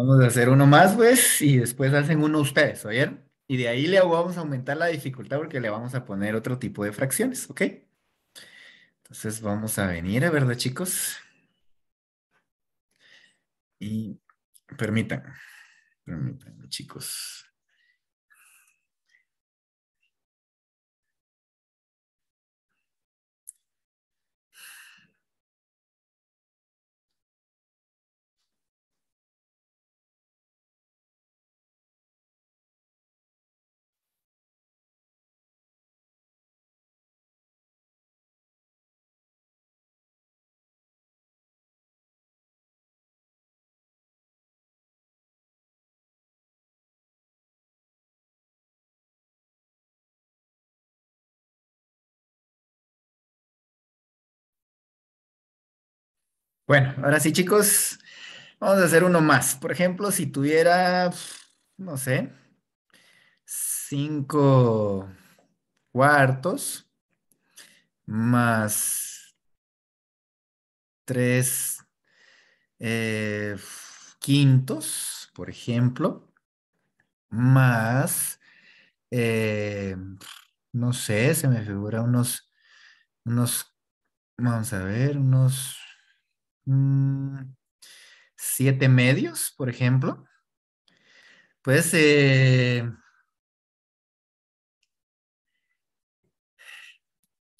Vamos a hacer uno más, pues, y después hacen uno ustedes, bien Y de ahí le vamos a aumentar la dificultad porque le vamos a poner otro tipo de fracciones, ¿ok? Entonces vamos a venir, a ¿verdad, chicos? Y permítanme, permítanme, chicos. Bueno, ahora sí, chicos, vamos a hacer uno más. Por ejemplo, si tuviera, no sé, cinco cuartos más tres eh, quintos, por ejemplo, más, eh, no sé, se me figura unos, unos, vamos a ver, unos 7 mm, siete medios, por ejemplo, pues eh,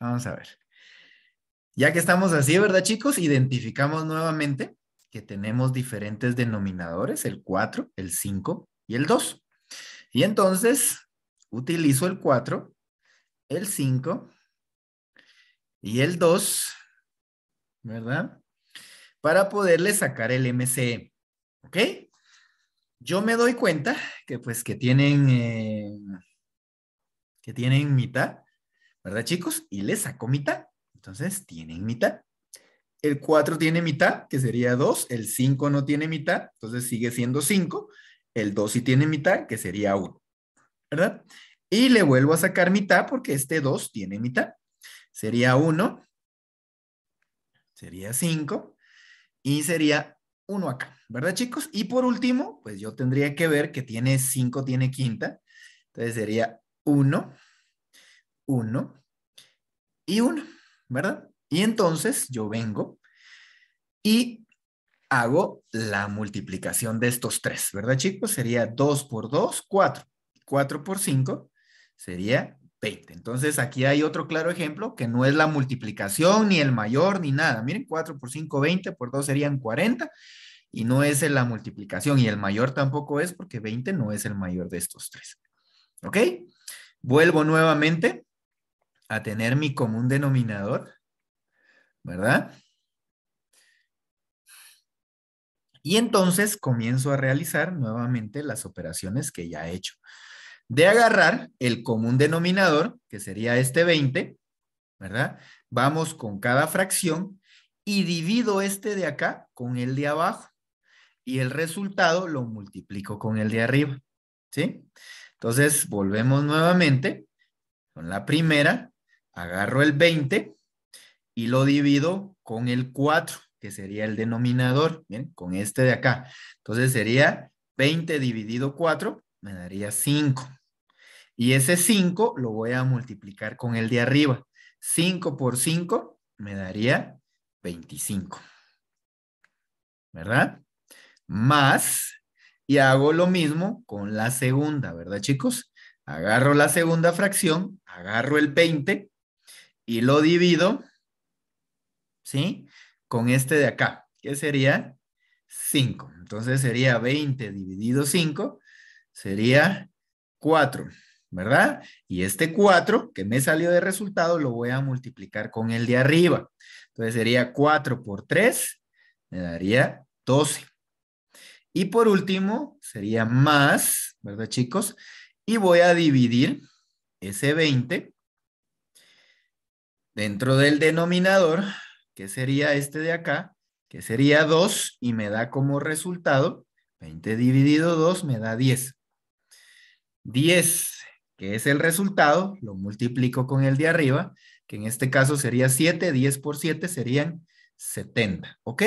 vamos a ver. Ya que estamos así, ¿verdad, chicos? Identificamos nuevamente que tenemos diferentes denominadores, el 4, el 5 y el 2. Y entonces utilizo el 4, el 5 y el 2, ¿verdad? para poderle sacar el MCE, ¿Ok? Yo me doy cuenta que pues que tienen, eh, que tienen mitad, ¿verdad chicos? Y le saco mitad. Entonces tienen mitad. El 4 tiene mitad, que sería 2. El 5 no tiene mitad, entonces sigue siendo 5. El 2 sí tiene mitad, que sería 1. ¿Verdad? Y le vuelvo a sacar mitad porque este 2 tiene mitad. Sería 1. Sería 5 y sería uno acá, ¿verdad chicos? Y por último, pues yo tendría que ver que tiene 5, tiene quinta, entonces sería 1, 1 y 1, ¿verdad? Y entonces yo vengo y hago la multiplicación de estos tres, ¿verdad chicos? Sería 2 por 2, 4, 4 por 5 sería entonces aquí hay otro claro ejemplo que no es la multiplicación ni el mayor ni nada. Miren, 4 por 5, 20, por 2 serían 40 y no es la multiplicación y el mayor tampoco es porque 20 no es el mayor de estos tres. ¿Ok? Vuelvo nuevamente a tener mi común denominador, ¿verdad? Y entonces comienzo a realizar nuevamente las operaciones que ya he hecho de agarrar el común denominador, que sería este 20, ¿verdad? Vamos con cada fracción y divido este de acá con el de abajo y el resultado lo multiplico con el de arriba, ¿sí? Entonces, volvemos nuevamente con la primera, agarro el 20 y lo divido con el 4, que sería el denominador, ¿bien? Con este de acá. Entonces sería 20 dividido 4, me daría 5. Y ese 5 lo voy a multiplicar con el de arriba. 5 por 5 me daría 25. ¿Verdad? Más, y hago lo mismo con la segunda, ¿verdad chicos? Agarro la segunda fracción, agarro el 20 y lo divido, ¿sí? Con este de acá, que sería 5. Entonces sería 20 dividido 5, sería 4, ¿verdad? Y este 4 que me salió de resultado lo voy a multiplicar con el de arriba. Entonces sería 4 por 3, me daría 12. Y por último, sería más, ¿verdad chicos? Y voy a dividir ese 20 dentro del denominador, que sería este de acá, que sería 2 y me da como resultado, 20 dividido 2 me da 10. 10, que es el resultado, lo multiplico con el de arriba, que en este caso sería 7, 10 por 7 serían 70, ¿ok?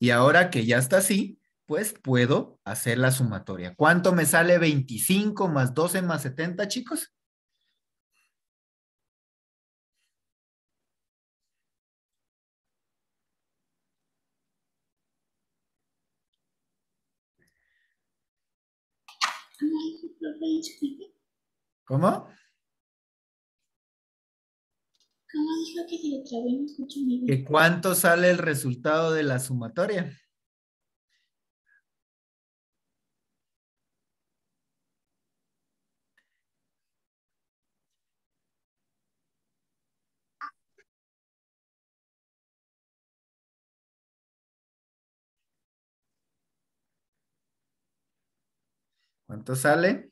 Y ahora que ya está así, pues puedo hacer la sumatoria. ¿Cuánto me sale 25 más 12 más 70, chicos? ¿Cómo? ¿Cómo dijo que se le trabó no escucho mi ¿Y cuánto sale el resultado de la sumatoria? ¿Cuánto sale?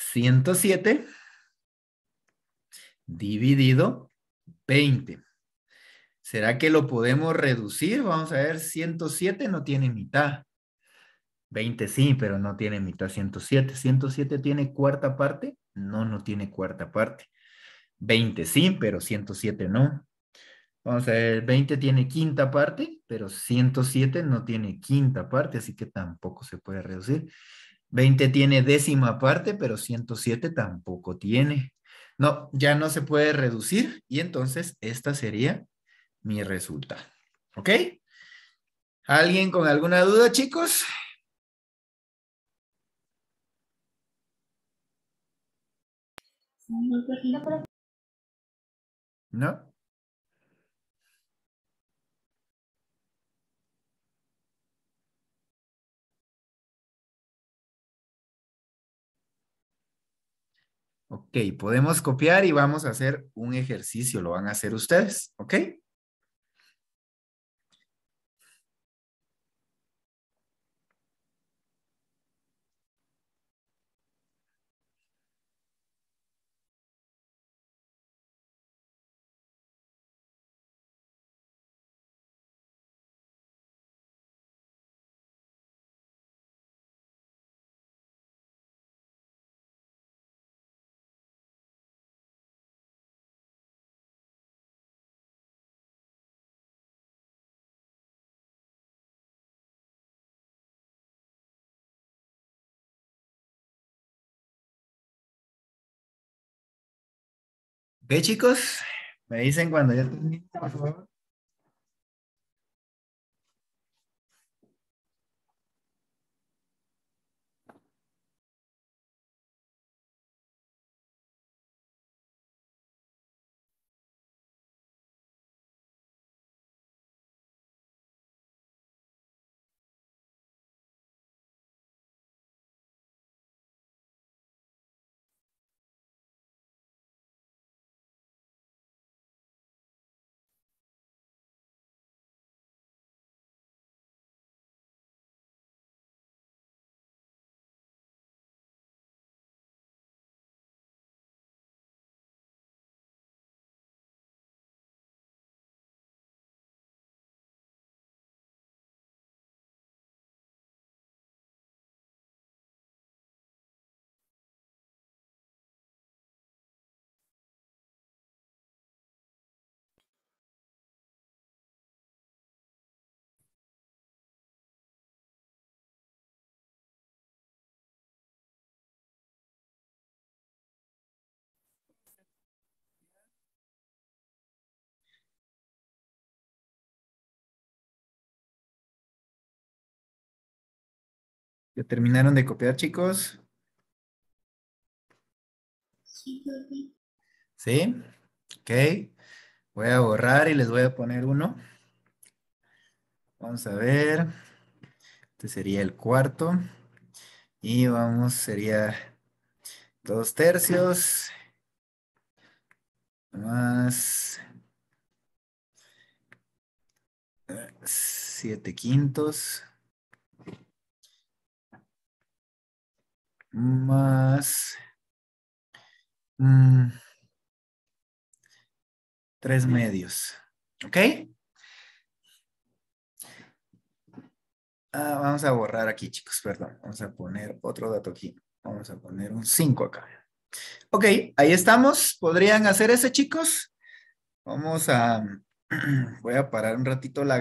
107 dividido 20. ¿Será que lo podemos reducir? Vamos a ver, 107 no tiene mitad. 20 sí, pero no tiene mitad 107. ¿107 tiene cuarta parte? No, no tiene cuarta parte. 20 sí, pero 107 no. Vamos a ver, 20 tiene quinta parte, pero 107 no tiene quinta parte, así que tampoco se puede reducir. 20 tiene décima parte, pero 107 tampoco tiene. No, ya no se puede reducir y entonces esta sería mi resultado. ¿Ok? ¿Alguien con alguna duda, chicos? No. Ok, podemos copiar y vamos a hacer un ejercicio, lo van a hacer ustedes, ¿ok? ¿Ve, chicos? Me dicen cuando ya termine, por favor. terminaron de copiar, chicos? Sí. ¿Sí? Ok. Voy a borrar y les voy a poner uno. Vamos a ver. Este sería el cuarto. Y vamos, sería dos tercios. Más siete quintos. más mm, tres medios. ¿Ok? Ah, vamos a borrar aquí, chicos, perdón. Vamos a poner otro dato aquí. Vamos a poner un 5 acá. Ok, ahí estamos. ¿Podrían hacer ese, chicos? Vamos a... Voy a parar un ratito la